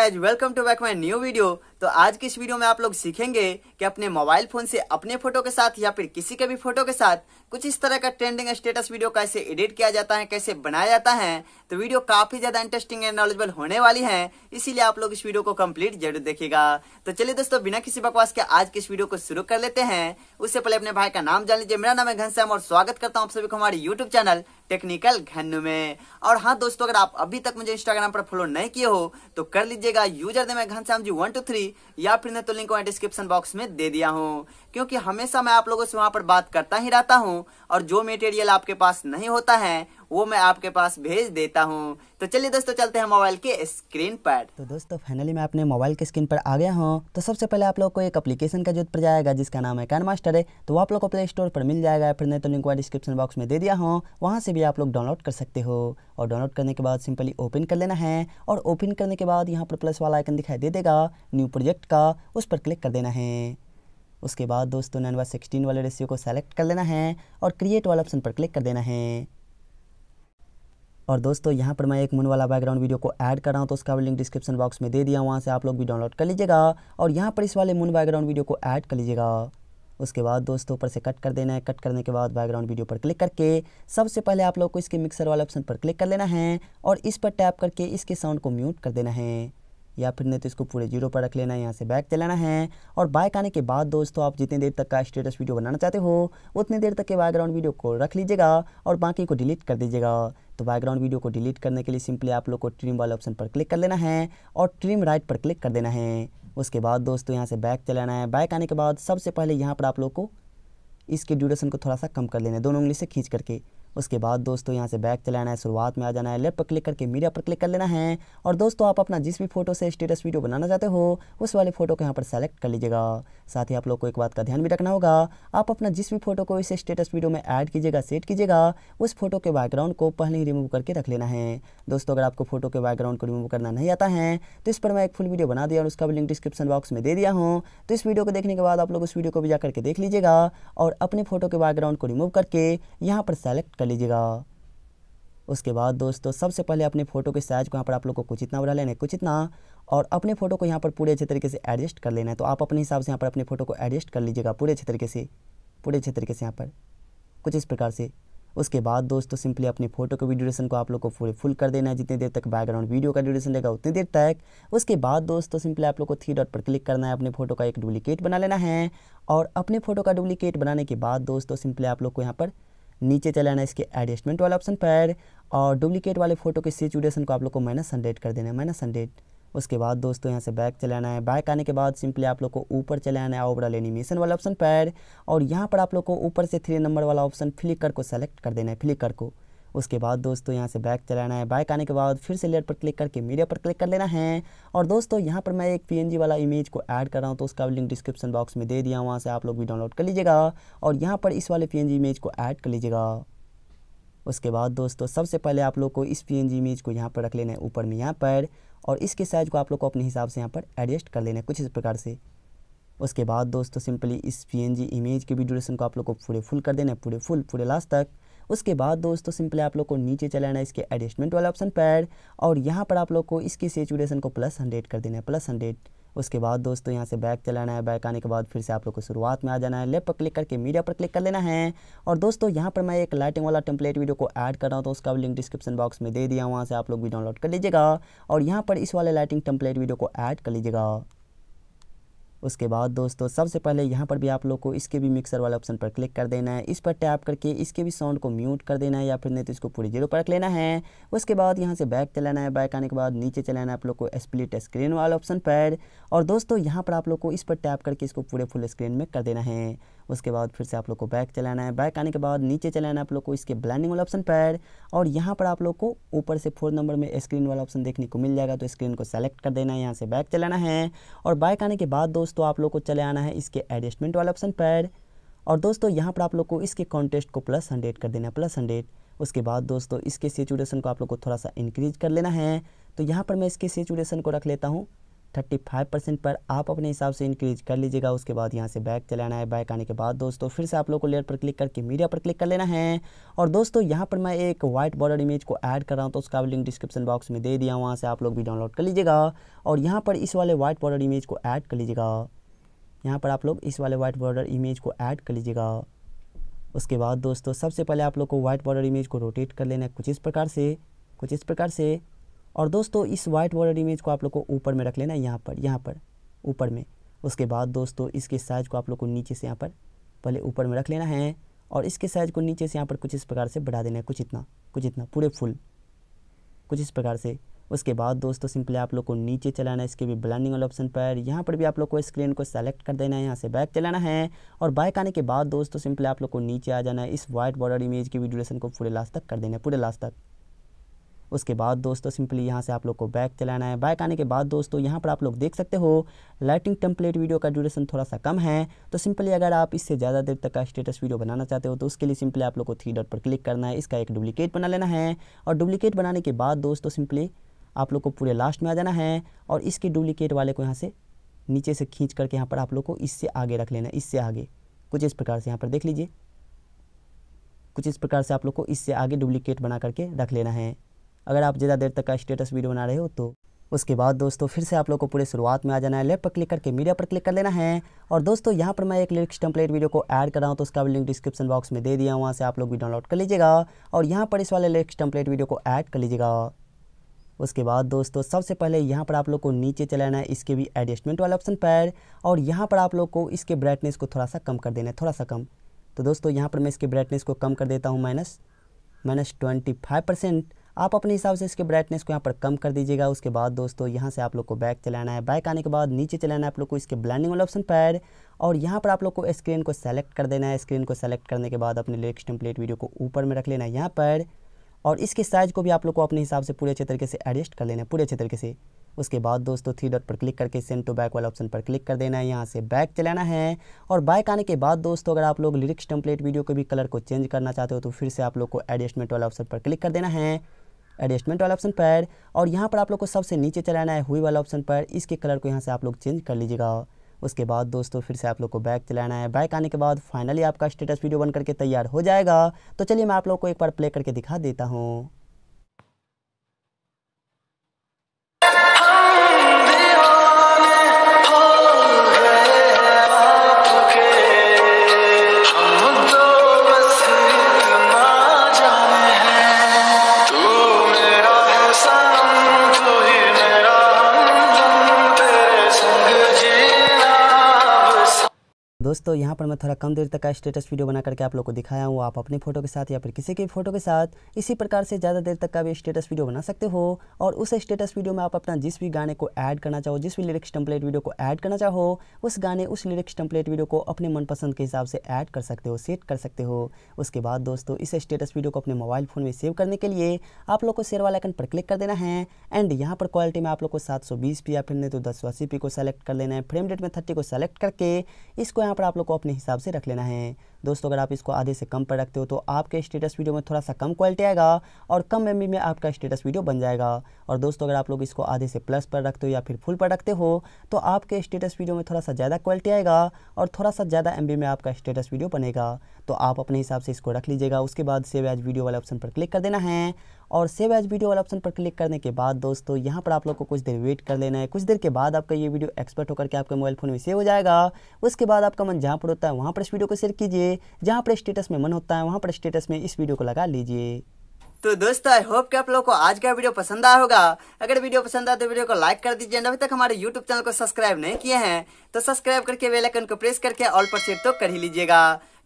guys welcome to back my new video तो आज की इस वीडियो में आप लोग सीखेंगे कि अपने मोबाइल फ़ोन से अपने फ़ोटो के साथ या फिर किसी के भी फ़ोटो के साथ कुछ इस तरह का ट्रेंडिंग स्टेटस वीडियो कैसे एडिट किया जाता है कैसे बनाया जाता है तो वीडियो काफ़ी ज़्यादा इंटरेस्टिंग एंड नॉलेजेबल होने वाली है इसीलिए आप लोग इस वीडियो को कम्प्लीट जरूर देखेगा तो चलिए दोस्तों बिना किसी बकवास के आज की इस वीडियो को शुरू कर लेते हैं उससे पहले अपने भाई का नाम जान लीजिए मेरा नाम है घनश्याम और स्वागत करता हूँ आप सभी को हमारे यूट्यूब चैनल टेक्निकल घन में और हाँ दोस्तों अगर आप अभी तक मुझे इंस्टाग्राम पर फॉलो नहीं किए हो तो कर लीजिएगा यूजर दे मैं Ghanshyam ji one two three या फिर मैं तो लिंक वहाँ डिस्क्रिप्शन बॉक्स में दे दिया हूँ क्योंकि हमेशा मैं आप लोगों से वहां पर बात करता ही रहता हूँ और जो मेटेरियल आपके पास नहीं होता है वो मैं आपके पास भेज देता हूँ तो चलिए दोस्तों चलते हैं मोबाइल के स्क्रीन पर तो दोस्तों फाइनली मैं अपने मोबाइल के स्क्रीन पर आ गया हूँ तो सबसे पहले आप लोग को एक अपलीकेशन का जो पड़ जाएगा जिसका नाम है कैन मास्टर है तो वो आप लोग को प्ले स्टोर पर मिल जाएगा फिर नहीं तो लिंक डिस्क्रिप्शन बॉक्स में दे दिया हूँ वहाँ से भी आप लोग डाउनलोड कर सकते हो और डाउनलोड करने के बाद सिंपली ओपन कर लेना है और ओपन करने के बाद यहाँ पर प्लस वाला आइकन दिखाई दे देगा न्यू प्रोजेक्ट का उस पर क्लिक कर देना है उसके बाद दोस्तों नाइन बाय सिक्सटीन वाले रेशियो को सेलेक्ट कर लेना है और क्रिएट वाला ऑप्शन पर क्लिक कर देना है और दोस्तों यहाँ पर मैं एक मून वाला बैकग्राउंड वीडियो को ऐड कर रहा हूँ तो उसका भी लिंक डिस्क्रिप्शन बॉक्स में दे दिया वहाँ से आप लोग भी डाउनलोड कर लीजिएगा और यहाँ पर इस वाले मून बैकग्राउंड वीडियो को ऐड कर लीजिएगा उसके बाद दोस्तों ऊपर से कट कर देना है कट करने के बाद बैकग्राउंड वीडियो पर क्लिक करके सबसे पहले आप लोग को इसके मिक्सर वाले ऑप्शन पर क्लिक कर लेना है और इस पर टैप करके इसके साउंड को म्यूट कर देना है या फिर नहीं तो इसको पूरे जीरो पर रख लेना है यहाँ से बैक चलाना है और बाइक आने के बाद दोस्तों आप जितनी देर तक का स्टेटस वीडियो बनाना चाहते हो उतनी देर तक के बैकग्राउंड वीडियो को रख लीजिएगा और बाकी को डिलीट कर दीजिएगा तो बैकग्राउंड वीडियो को डिलीट करने के लिए सिंपली आप लोग को ट्रिम वाले ऑप्शन पर क्लिक कर लेना है और ट्रिम राइट पर क्लिक कर देना है उसके बाद दोस्तों यहाँ से बैक चलाना है बैक आने के बाद सबसे पहले यहाँ पर आप लोग को इसके ड्यूरेशन को थोड़ा सा कम कर लेना है दोनों उंगली से खींच करके उसके बाद दोस्तों यहाँ से बैक चलाना तो है शुरुआत में आ जाना है लेफ्ट पर क्लिक करके मीडिया पर क्लिक कर लेना है और दोस्तों आप अपना जिस भी फोटो से स्टेटस वीडियो बनाना चाहते हो उस वाले फ़ोटो को यहाँ पर सेलेक्ट कर लीजिएगा साथ ही आप लोग को एक बात का ध्यान भी रखना होगा आप अपना जिस भी फोटो को इस स्टेटस वीडियो में ऐड कीजिएगा सेट कीजिएगा उस फोटो के बैकग्राउंड को पहले ही रिमूव करके रख लेना है दोस्तों अगर आपको फोटो के बैकग्राउंड को रिमूव करना नहीं आता है तो इस पर मैं एक फुल वीडियो बना दिया और उसका भी लिंक डिस्क्रिप्शन बॉक्स में दे दिया हूँ तो इस वीडियो को देखने के बाद आप लोग उस वीडियो को भी जा करके देख लीजिएगा और अपने फोटो के बैकग्राउंड को रिमूव करके यहाँ पर सेलेक्ट कर लीजिएगा उसके बाद दोस्तों सबसे पहले अपने फ़ोटो के साइज़ को यहाँ पर आप लोग को कुछ इतना बढ़ा लेना है कुछ इतना और अपने फ़ोटो को यहाँ पर पूरे अच्छे तरीके से एडजस्ट कर लेना है तो आप अपने हिसाब से यहाँ पर अपने फ़ोटो को एडजस्ट कर लीजिएगा पूरे अच्छे तरीके से पूरे अच्छे तरीके से यहाँ पर कुछ इस प्रकार से उसके बाद दोस्तों सिंपली अपने फोटो के भी ड्यूरेशन को आप लोग को पूरे फुल कर देना है जितनी देर तक बैकग्राउंड वीडियो का ड्यूरेशन रहेगा उतनी देर तक उसके बाद दोस्तों सिंपली आप लोग को थ्री डॉट पर क्लिक करना है अपने फोटो का एक डुप्लीकेट बना लेना है और अपने फोटो का डुप्लीकेट बनाने के बाद दोस्तों सिंपली आप लोग को यहाँ पर नीचे चले आना इसके एडजस्टमेंट वाले ऑप्शन पर और डुप्लीकेट वाले फ़ोटो के सिचुएशन को आप लोग को माइनस हंड्रेड कर देना है माइनस हंड्रेड उसके बाद दोस्तों यहाँ से बैक चले आना है बैक आने के बाद सिंपली आप लोग को ऊपर चले आना है ओवरऑल एनिमेशन वाला ऑप्शन पर और यहाँ पर आप लोग को ऊपर से थ्री नंबर वाला ऑप्शन फ्लिकर को सेलेक्ट कर देना है फ्लिकर को उसके बाद दोस्तों यहाँ से बैक चलाना है बाइक आने के बाद फिर से लेयर पर क्लिक करके मीडिया पर क्लिक कर लेना है और दोस्तों यहाँ पर मैं एक पी वाला इमेज को ऐड कर रहा हूँ तो उसका लिंक डिस्क्रिप्शन बॉक्स में दे दिया वहाँ से आप लोग भी डाउनलोड कर लीजिएगा और यहाँ पर इस वाले पी इमेज को ऐड कर लीजिएगा उसके बाद दोस्तों सबसे पहले आप लोग को इस पी इमेज को यहाँ पर रख लेना है ऊपर में यहाँ पर और इसके साइज़ को आप लोग को अपने हिसाब से यहाँ पर एडजस्ट कर लेना है कुछ इस प्रकार से उसके बाद दोस्तों सिंपली इस पी इमेज के भी ड्यूरेशन को आप लोग को पूरे फुल कर देना है पूरे फुल पूरे लास्ट तक उसके बाद दोस्तों सिंपली आप लोग को नीचे चले आना इसके एडजस्टमेंट वाला ऑप्शन पैड और यहाँ पर आप लोग को इसकी सेचुरेशन को प्लस हंड्रेड कर देना है प्लस हंड्रेड उसके बाद दोस्तों यहाँ से बैक चलाना है बैक आने के बाद फिर से आप लोग को शुरुआत में आ जाना है लेफ्ट पर क्लिक करके मीडिया पर क्लिक कर लेना है और दोस्तों यहाँ पर मैं एक लाइटिंग वाला टेम्पलेट वीडियो को ऐड कर रहा हूँ तो उसका लिंक डिस्क्रिप्शन बॉक्स में दे दिया वहाँ से आप लोग भी डाउनलोड कर लीजिएगा और यहाँ पर इस वाले लाइटिंग टेम्पलेट वीडियो को ऐड कर लीजिएगा उसके बाद दोस्तों सबसे पहले यहाँ पर भी आप लोग को इसके भी मिक्सर वाले ऑप्शन पर क्लिक कर देना है इस पर टैप करके इसके भी साउंड को म्यूट कर देना है या फिर नहीं तो इसको पूरी जीरो पर रख लेना है उसके बाद यहाँ से बैक चलाना है बैक आने के बाद नीचे चलाना है आप लोग को स्प्लिट स्क्रीन वाले ऑप्शन पर और दोस्तों यहाँ पर आप लोग को इस पर टैप करके इसको पूरे फुल स्क्रीन में कर देना है उसके बाद फिर से आप लोग को बैक चलाना है बैक आने के बाद नीचे चलाना है आप लोग को इसके ब्लैंडिंग वाला ऑप्शन पैड और यहाँ पर आप लोग को ऊपर से फोर्थ नंबर में स्क्रीन वाला ऑप्शन देखने को मिल जाएगा तो स्क्रीन को सेलेक्ट कर देना है यहाँ से बैक चलाना है और बैक आने के बाद दोस्तों आप लोग को चले आना है इसके एडजस्टमेंट वाला ऑप्शन पैड और दोस्तों यहाँ पर आप लोग को इसके कॉन्टेस्ट को प्लस हंड्रेड कर देना है प्लस हंड्रेड उसके बाद दोस्तों इसके सेचुरेशन को आप लोग को थोड़ा सा इंक्रीज कर लेना है तो यहाँ पर मैं इसके सेचुरेशन को रख लेता हूँ थर्टी फाइव परसेंट पर आप अपने हिसाब से इंक्रीज कर लीजिएगा उसके बाद यहाँ से बैक चलाना है बैक आने के बाद दोस्तों फिर से आप लोग को लेयर पर क्लिक करके मीडिया पर क्लिक कर लेना है और दोस्तों यहाँ पर मैं एक वाइट बॉर्डर इमेज को ऐड कर रहा हूँ तो उसका लिंक डिस्क्रिप्शन बॉक्स में दे दिया वहाँ से आप लोग भी डाउनलोड कर लीजिएगा और यहाँ पर इस वाले व्हाइट बॉर्डर इमेज को ऐड कर लीजिएगा यहाँ पर आप लोग इस वाले वाइट बॉर्डर इमेज को ऐड कर लीजिएगा उसके बाद दोस्तों सबसे पहले आप लोग को वाइट बॉर्डर इमेज को रोटेट कर लेना है कुछ इस प्रकार से कुछ इस प्रकार से और दोस्तों इस वाइट बॉर्डर इमेज को आप लोग को ऊपर में रख लेना है यहाँ पर यहाँ पर ऊपर में उसके बाद दोस्तों इसके साइज को आप लोग को नीचे से यहाँ पर पहले ऊपर में रख लेना है और इसके साइज को नीचे से यहाँ पर कुछ इस प्रकार से बढ़ा देना है कुछ इतना कुछ इतना पूरे फुल कुछ इस प्रकार से उसके बाद दोस्तों सिंपली आप लोग को नीचे चलाना है इसके भी ब्लैंडिंग वाले ऑप्शन पर यहाँ पर भी आप लोग को स्क्रीन को सेलेक्ट कर देना है यहाँ से बैक चलाना है और बैक आने के बाद दोस्तों सिंपली आप लोग को नीचे आ जाना है इस वाइट बॉर्डर इमेज की भी ड्यूरेशन को पूरे लास्ट तक कर देना है पूरे लास्ट तक उसके बाद दोस्तों सिंपली यहाँ से आप लोग को बैक चलाना है बैक आने के बाद दोस्तों यहाँ पर आप लोग देख सकते हो लाइटिंग टेम्पलेट वीडियो का ड्यूरेशन थोड़ा सा कम है तो सिंपली अगर आप इससे ज़्यादा देर तक का स्टेटस वीडियो बनाना चाहते हो तो उसके लिए सिंपली आप लोग को थ्री डॉट पर क्लिक करना है इसका एक डुप्लीकेट बना लेना है और डुप्लीकेट बनाने के बाद दोस्तों सिंपली आप लोग को पूरे लास्ट में आ जाना है और इसके डुप्लीकेट वाले को यहाँ से नीचे से खींच करके यहाँ पर आप लोग को इससे आगे रख लेना है इससे आगे कुछ इस प्रकार से यहाँ पर देख लीजिए कुछ इस प्रकार से आप लोग को इससे आगे डुप्लीकेट बना करके रख लेना है अगर आप ज़्यादा देर तक का स्टेटस वीडियो बना रहे हो तो उसके बाद दोस्तों फिर से आप लोग को पूरे शुरुआत में आ जाना है लेफ्ट पर क्लिक करके मीडिया पर क्लिक कर लेना है और दोस्तों यहाँ पर मैं एक लिरिक्स टेम्पलेट वीडियो को ऐड कर रहा हूँ तो उसका भी लिंक डिस्क्रिप्शन बॉक्स में दे दिया वहाँ से आप लोग भी डाउनलोड कर लीजिएगा और यहाँ पर इस वाले लिरिक्स टेम्पलेट वीडियो को ऐड कर लीजिएगा उसके बाद दोस्तों सबसे पहले यहाँ पर आप लोग को नीचे चलाना है इसके भी एडजस्टमेंट वाले ऑप्शन पर और यहाँ पर आप लोग को इसके ब्राइटनेस को थोड़ा सा कम कर देना है थोड़ा सा कम तो दोस्तों यहाँ पर मैं इसके ब्राइटनेस को कम कर देता हूँ minus minus twenty five percent आप अपने हिसाब से इसके ब्राइटनेस को यहाँ पर कम कर दीजिएगा उसके बाद दोस्तों यहाँ से आप लोग को बैक चलाना है बैक आने के बाद नीचे चलाना है आप लोग को इसके ब्लैंडिंग वाले ऑप्शन पर और यहाँ पर आप लोग को स्क्रीन को सेलेक्ट कर देना है स्क्रीन को सेलेक्ट करने के बाद अपने लेटेस्ट टेम्पलेट वीडियो को ऊपर में रख लेना है यहाँ पर और इसके साइज़ को भी आप लोग को अपने हिसाब से पूरे अच्छे तरीके से एडजस्ट कर लेना है पूरे अच्छे तरीके से उसके बाद दोस्तों थ्री डॉट पर क्लिक करके सेंड टू बैक वाला ऑप्शन पर क्लिक कर देना है यहाँ से बैक चलाना है और बैक आने के बाद दोस्तों अगर आप लोग लिरिक्स टेम्पलेट वीडियो के भी कलर को चेंज करना चाहते हो तो फिर से आप लोग को एडजस्टमेंट वाला ऑप्शन पर क्लिक कर देना है एडजस्टमेंट वाला ऑप्शन पर और यहाँ पर आप लोग को सबसे नीचे चलाना है हुई वाला ऑप्शन पर इसके कलर को यहाँ से आप लोग चेंज कर लीजिएगा उसके बाद दोस्तों फिर से आप लोग को बैक चलाना है बैक आने के बाद फाइनली आपका स्टेटस वीडियो बन करके तैयार हो जाएगा तो चलिए मैं आप लोग को एक बार प्ले करके दिखा देता हूँ दोस्तों यहाँ पर मैं थोड़ा कम देर तक का स्टेटस वीडियो बना करके आप लोग को दिखाया हूँ आप अपने फ़ोटो के साथ या फिर किसी के फ़ोटो के साथ इसी प्रकार से ज़्यादा देर तक का भी स्टेटस वीडियो बना सकते हो और उस स्टेटस वीडियो में आप अपना जिस भी गाने को ऐड करना चाहो जिस भी लिरिक्स टम्पलेट वीडियो को ऐड करना चाहो उस गाने उस लिरिक्स टम्पलेट वीडियो को अपने मनपसंद के हिसाब से ऐड कर सकते हो सेट कर सकते हो उसके बाद दोस्तों इस स्टेटस वीडियो को अपने मोबाइल फ़ोन में सेव करने के लिए आप लोग को शेयर वाला आइकन पर क्लिक कर देना है एंड यहाँ पर क्वालिटी में आप लोग को सात सौ बीस पी या फिर नहीं तो दस सौ अस्सी पी को सेलेक्ट कर लेना है फ्रेम रेट में थर्टी को सेलेक्ट करके इसको यहाँ पर आप लोग को अपने हिसाब से रख लेना है दोस्तों अगर आप इसको आधे से कम पर रखते हो तो आपके स्टेटस वीडियो में थोड़ा सा कम क्वालिटी आएगा और कम एम में आपका स्टेटस वीडियो बन जाएगा और दोस्तों अगर आप लोग इसको आधे से प्लस पर रखते हो या फिर फुल पर रखते हो तो आपके स्टेटस वीडियो में थोड़ा सा ज़्यादा क्वालिटी आएगा और थोड़ा सा ज़्यादा एम में आपका स्टेटस वीडियो बनेगा तो आप अपने हिसाब से इसको रख लीजिएगा उसके बाद सेव एज वीडियो वाले ऑप्शन पर क्लिक कर देना है और सेव एज वीडियो वाले ऑप्शन पर क्लिक करने के बाद दोस्तों यहाँ पर आप लोग को कुछ देर वेट कर लेना है कुछ देर के बाद आपका ये वीडियो एक्सपर्ट होकर के आपके मोबाइल फ़ोन में सेव हो जाएगा उसके बाद आपका मन जहाँ पर होता है वहाँ पर इस वीडियो को शेयर कीजिए जहाँ पर स्टेटस में मन होता है वहाँ पर स्टेटस में इस वीडियो को लगा लीजिए तो दोस्तों आई होप कि आप लोगों को आज का वीडियो पसंद आया होगा अगर वीडियो पसंद आया तो वीडियो को लाइक कर दीजिए अभी तक हमारे यूट्यूब चैनल को सब्सक्राइब नहीं किए हैं तो सब्सक्राइब करके बेल आइकन को प्रेस करके ऑल पर सेट तो कर ही लीजिएगा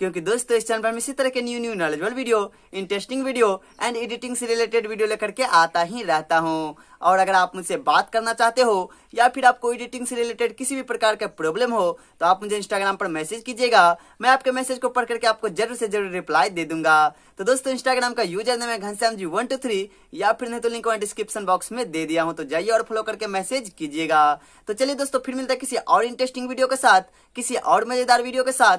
क्योंकि दोस्तों इस चैनल पर इसी तरह के new new knowledgeable video interesting video and editing से रिलेटेड वीडियो लेकर के आता ही रहता हूँ और अगर आप मुझसे बात करना चाहते हो या फिर आपको एडिटिंग से रिलेटेड किसी भी प्रकार का प्रॉब्लम हो तो आप मुझे इंस्टाग्राम पर मैसेज कीजिएगा मैं आपके मैसेज को पढ़ करके आपको जरूर से जरूर रिप्लाई दे दूंगा तो दोस्तों इंस्टाग्राम का यूजर नेम है Ghanshyam ji one two three या फिर नहीं तो लिंक डिस्क्रिप्शन बॉक्स में दे दिया हूँ तो जाइए और फॉलो करके मैसेज कीजिएगा तो चलिए दोस्तों फिर मिलता है किसी और इंटरेस्टिंग वीडियो के साथ किसी और मजेदार वीडियो के साथ